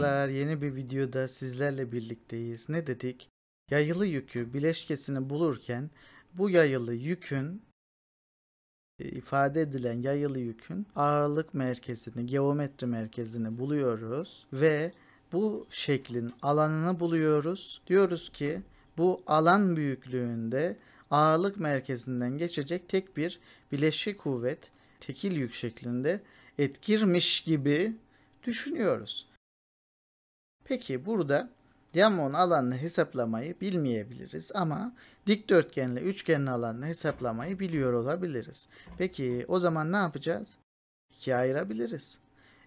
Merhabalar, yeni bir videoda sizlerle birlikteyiz. Ne dedik? Yayılı yükü bileşkesini bulurken bu yayılı yükün e, ifade edilen yayılı yükün ağırlık merkezini, geometri merkezini buluyoruz ve bu şeklin alanını buluyoruz. Diyoruz ki bu alan büyüklüğünde ağırlık merkezinden geçecek tek bir bileşik kuvvet tekil yük şeklinde etkirmiş gibi düşünüyoruz. Peki burada Yamon alanını hesaplamayı bilmeyebiliriz ama dikdörtgenle üçgenin alanını hesaplamayı biliyor olabiliriz. Peki o zaman ne yapacağız? İkiye ayırabiliriz.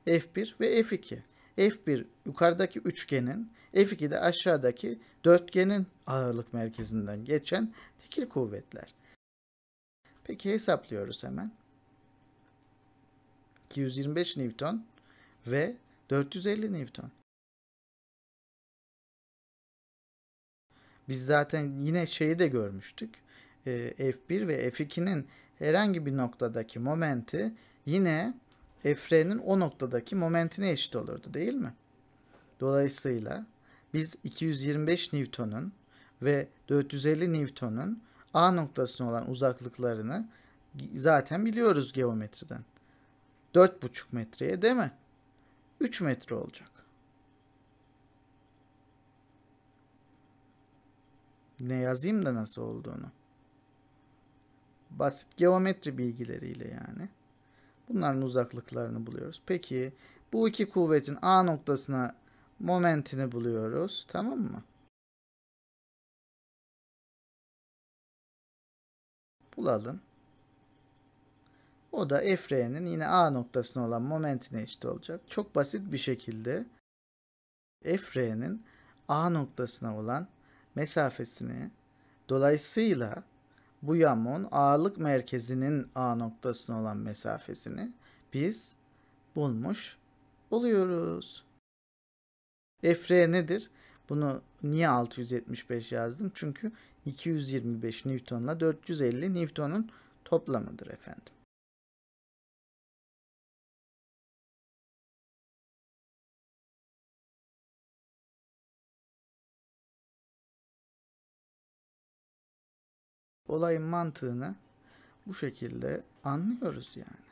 F1 ve F2. F1 yukarıdaki üçgenin, F2 de aşağıdaki dörtgenin ağırlık merkezinden geçen dikil kuvvetler. Peki hesaplıyoruz hemen. 225 Newton ve 450 Newton. Biz zaten yine şeyi de görmüştük. E, ee, F1 ve F2'nin herhangi bir noktadaki momenti yine Fr'nin o noktadaki momentine eşit olurdu değil mi? Dolayısıyla biz 225 Newton'un ve 450 Newton'un A noktasına olan uzaklıklarını zaten biliyoruz geometriden. 4,5 metreye değil mi? 3 metre olacak. Ne yazayım da nasıl olduğunu. Basit geometri bilgileriyle yani. Bunların uzaklıklarını buluyoruz. Peki bu iki kuvvetin A noktasına momentini buluyoruz. Tamam mı? Bulalım. O da F-R'nin yine A noktasına olan momentine eşit olacak. Çok basit bir şekilde F-R'nin A noktasına olan mesafesini dolayısıyla bu yamuğun ağırlık merkezinin A noktasına olan mesafesini biz bulmuş oluyoruz. FR nedir? Bunu niye 675 yazdım? Çünkü 225 Newton'la 450 Newton'un toplamıdır efendim. olayın mantığını bu şekilde anlıyoruz yani.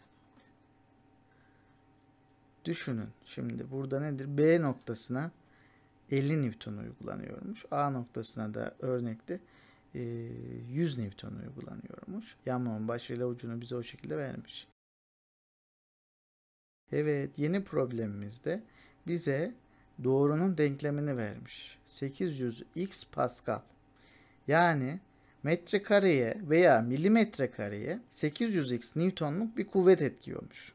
Düşünün şimdi burada nedir? B noktasına 50 Newton uygulanıyormuş. A noktasına da örnekte 100 e, Newton uygulanıyormuş. Yanmanın başıyla ucunu bize o şekilde vermiş. Evet yeni problemimizde bize doğrunun denklemini vermiş. 800 x pascal. Yani metrekareye veya milimetre kareye 800x Newton'luk bir kuvvet etkiyormuş.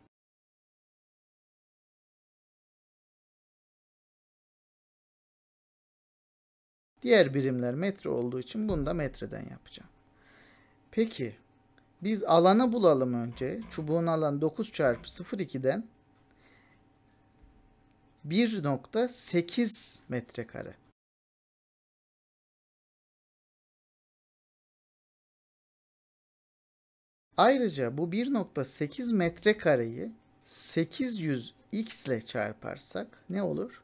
Diğer birimler metre olduğu için bunu da metreden yapacağım. Peki biz alanı bulalım önce. Çubuğun alanı 9 çarpı 0,2'den 1.8 metrekare. Ayrıca bu 1.8 metrekareyi 800 x ile çarparsak ne olur?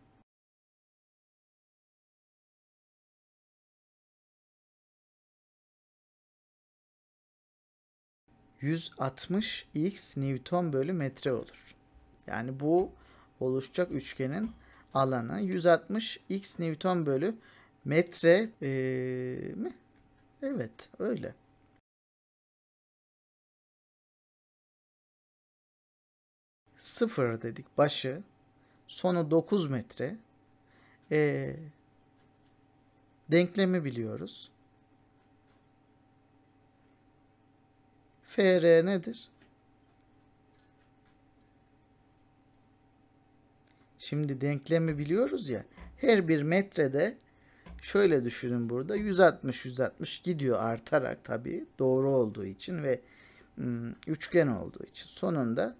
160 x Newton bölü metre olur. Yani bu oluşacak üçgenin alanı 160 x Newton bölü metre ee, mi? Evet öyle. Sıfır dedik başı. Sonu 9 metre. E, denklemi biliyoruz. FR nedir? Şimdi denklemi biliyoruz ya. Her bir metrede şöyle düşünün burada 160 160 gidiyor artarak tabii doğru olduğu için ve hmm, üçgen olduğu için sonunda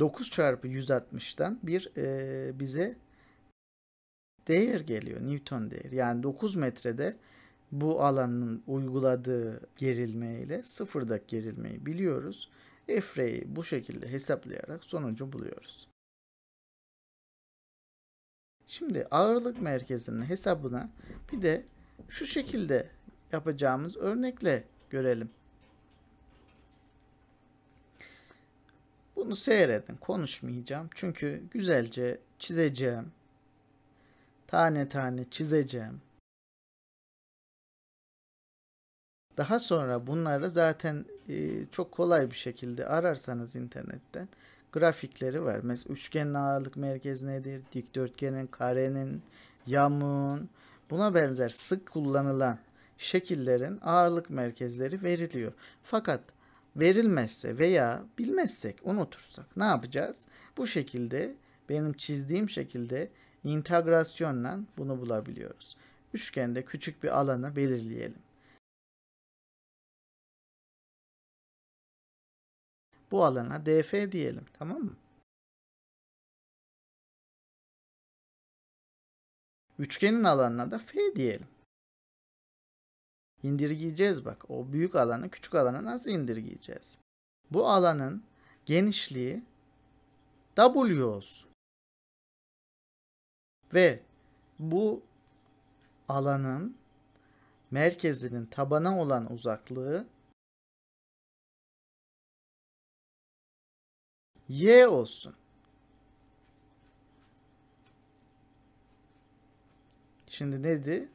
9 çarpı 160'dan bir e, bize değer geliyor. Newton değer Yani 9 metrede bu alanın uyguladığı gerilme ile sıfırdaki gerilmeyi biliyoruz. Efre'yi bu şekilde hesaplayarak sonucu buluyoruz. Şimdi ağırlık merkezinin hesabına bir de şu şekilde yapacağımız örnekle görelim. Bunu seyredin. Konuşmayacağım. Çünkü güzelce çizeceğim. Tane tane çizeceğim. Daha sonra bunları zaten e, çok kolay bir şekilde ararsanız internetten grafikleri var. Mesela üçgenin ağırlık merkezi nedir? Dikdörtgenin, karenin, yamuğun buna benzer sık kullanılan şekillerin ağırlık merkezleri veriliyor. Fakat verilmezse veya bilmezsek, unutursak ne yapacağız? Bu şekilde benim çizdiğim şekilde integrasyonla bunu bulabiliyoruz. Üçgende küçük bir alanı belirleyelim. Bu alana DF diyelim, tamam mı? Üçgenin alanına da F diyelim indirgeyeceğiz bak. O büyük alanı küçük alana nasıl indirgeyeceğiz? Bu alanın genişliği W olsun. Ve bu alanın merkezinin tabana olan uzaklığı y olsun. Şimdi neydi?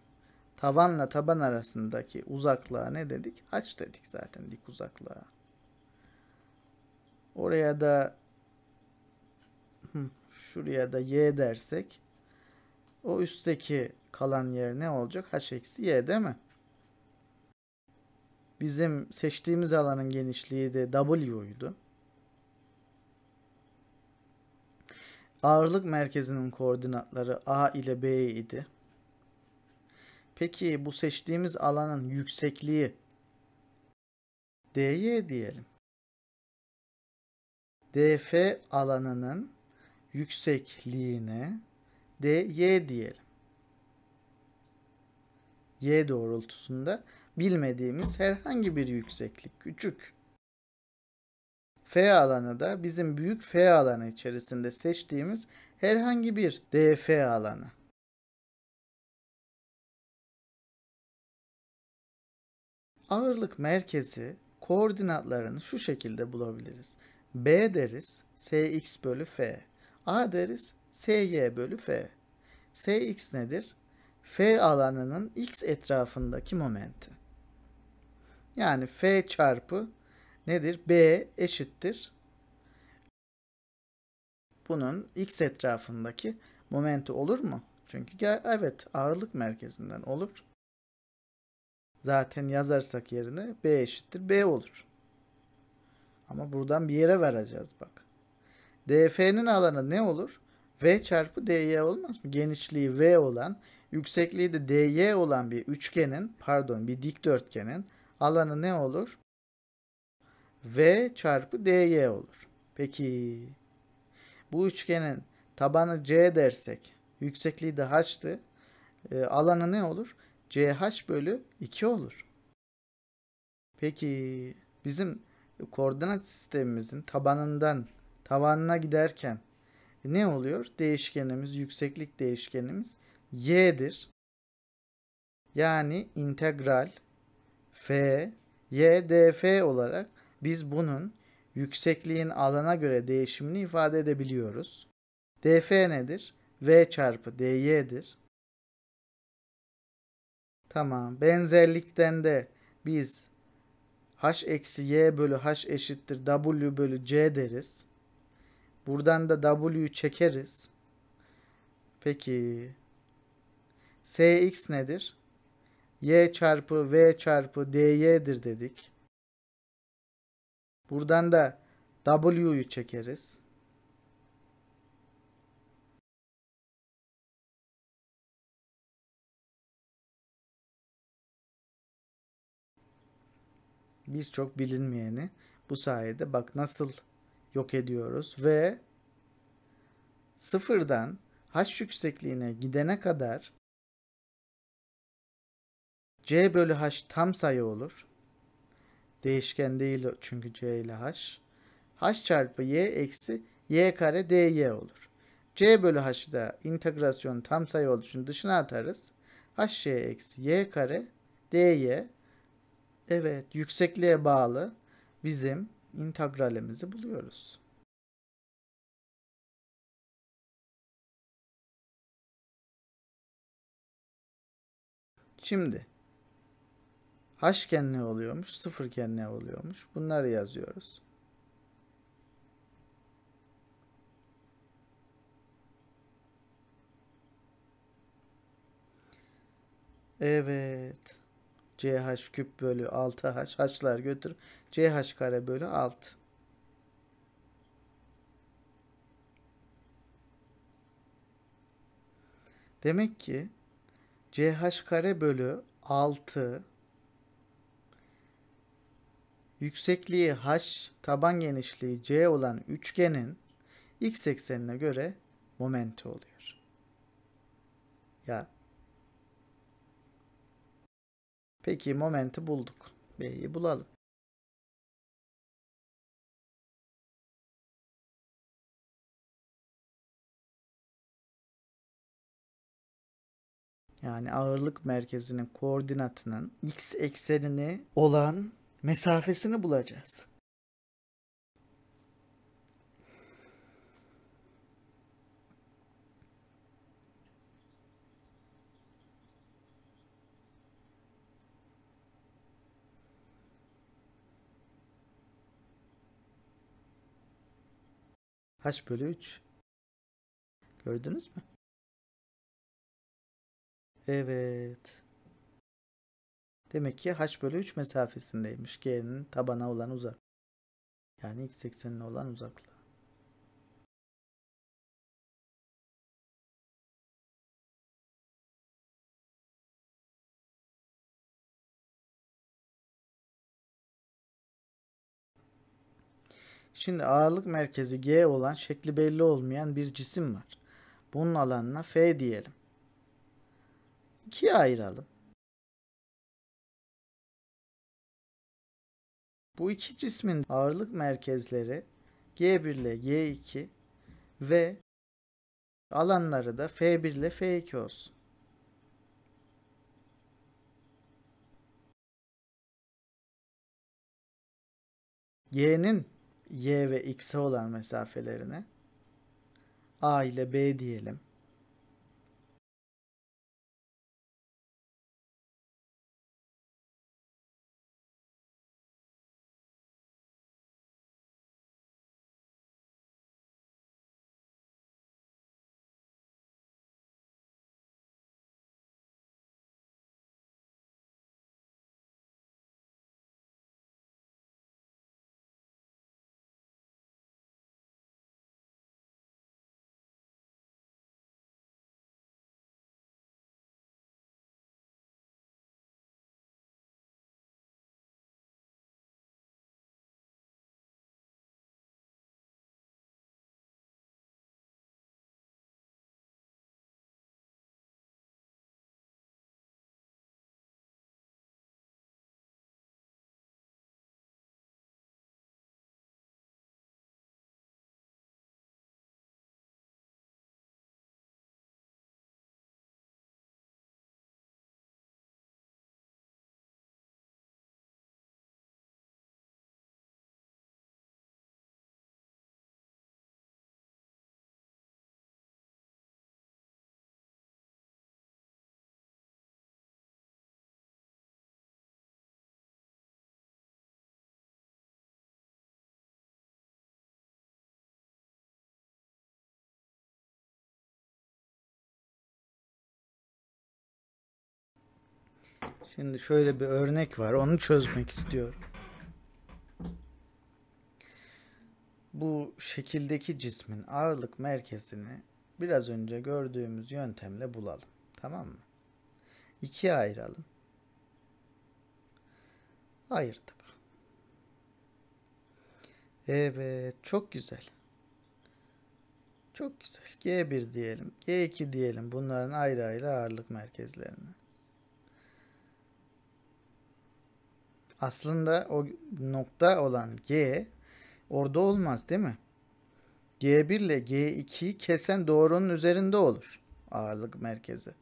tavanla taban arasındaki uzaklığa ne dedik? Aç dedik zaten dik uzaklığa. Oraya da şuraya da y dersek o üstteki kalan yer ne olacak? h eksi y değil mi? Bizim seçtiğimiz alanın genişliği de w'ydu. Ağırlık merkezinin koordinatları a ile b idi. Peki bu seçtiğimiz alanın yüksekliği dy diyelim. df alanının yüksekliğine dy diyelim. y doğrultusunda bilmediğimiz herhangi bir yükseklik küçük. F alanı da bizim büyük F alanı içerisinde seçtiğimiz herhangi bir DF alanı. ağırlık merkezi koordinatlarını şu şekilde bulabiliriz. B deriz Sx bölü F. A deriz Sy bölü F. Sx nedir? F alanının x etrafındaki momenti. Yani F çarpı nedir? B eşittir. Bunun x etrafındaki momenti olur mu? Çünkü evet ağırlık merkezinden olur zaten yazarsak yerine B eşittir B olur. Ama buradan bir yere vereceğiz bak. DF'nin alanı ne olur? V çarpı DY olmaz mı? Genişliği V olan, yüksekliği de DY olan bir üçgenin, pardon bir dikdörtgenin alanı ne olur? V çarpı DY olur. Peki bu üçgenin tabanı C dersek, yüksekliği de H'tı. E, alanı ne olur? CH bölü 2 olur. Peki bizim koordinat sistemimizin tabanından tavanına giderken ne oluyor? Değişkenimiz, yükseklik değişkenimiz y'dir. Yani integral f y df olarak biz bunun yüksekliğin alana göre değişimini ifade edebiliyoruz. df nedir? v çarpı dy'dir. Tamam. Benzerlikten de biz h eksi y bölü h eşittir w bölü c deriz. Buradan da w'yu çekeriz. Peki cx nedir? y çarpı v çarpı dy'dir dedik. Buradan da w'yu çekeriz. birçok bilinmeyeni bu sayede bak nasıl yok ediyoruz ve sıfırdan h yüksekliğine gidene kadar c bölü h tam sayı olur. Değişken değil çünkü c ile h. h çarpı y eksi y kare dy olur. c bölü h'ı da integrasyon tam sayı olduğu için dışına atarız. h y eksi y kare dy Evet, yüksekliğe bağlı bizim integralimizi buluyoruz. Şimdi haşken ne oluyormuş, sıfırken ne oluyormuş bunları yazıyoruz. Evet. CH küp bölü 6H. H'lar götür. CH kare bölü 6. Demek ki CH kare bölü 6 yüksekliği h, taban genişliği c olan üçgenin x eksenine göre momenti oluyor. Ya Peki momenti bulduk. B'yi bulalım. Yani ağırlık merkezinin koordinatının x eksenini olan mesafesini bulacağız. H bölü 3. Gördünüz mü? Evet. Demek ki h bölü 3 mesafesindeymiş G'nin tabana olan uzak. Yani x eksenine olan uzaklık. Şimdi ağırlık merkezi G olan şekli belli olmayan bir cisim var. Bunun alanına F diyelim. İkiye ayıralım. Bu iki cismin ağırlık merkezleri G1 ile G2 ve alanları da F1 ile F2 olsun. G'nin y ve x'e olan mesafelerini a ile b diyelim. Şimdi şöyle bir örnek var. Onu çözmek istiyorum. Bu şekildeki cismin ağırlık merkezini biraz önce gördüğümüz yöntemle bulalım. Tamam mı? İkiye ayıralım. Ayırdık. Evet, çok güzel. Çok güzel. G1 diyelim, G2 diyelim. Bunların ayrı ayrı ağırlık merkezlerini. aslında o nokta olan G orada olmaz değil mi? G1 ile G2'yi kesen doğrunun üzerinde olur ağırlık merkezi.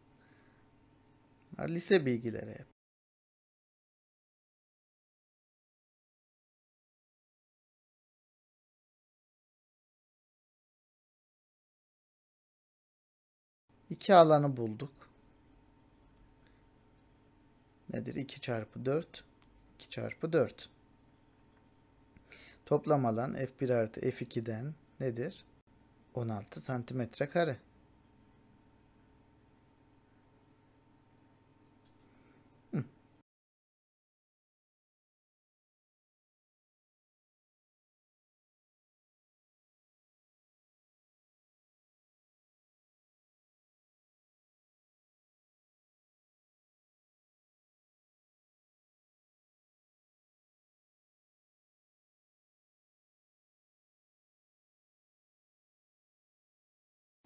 Lise bilgileri hep. İki alanı bulduk. Nedir? 2 çarpı 4. 2 çarpı 4. Toplam alan F1 artı F2'den nedir? 16 santimetre kare.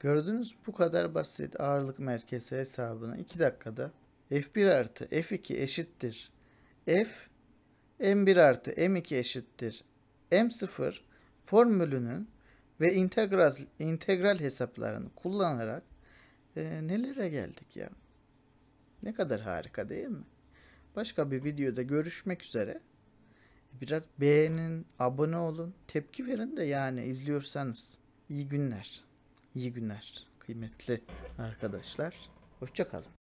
Gördünüz bu kadar basit ağırlık merkezi hesabına 2 dakikada F1 artı F2 eşittir. F M1 artı M2 eşittir. M0 formülünün ve integral, integral hesaplarını kullanarak e, nelere geldik ya? Ne kadar harika değil mi? Başka bir videoda görüşmek üzere. Biraz beğenin, abone olun, tepki verin de yani izliyorsanız. İyi günler. İyi günler kıymetli arkadaşlar. Hoşçakalın.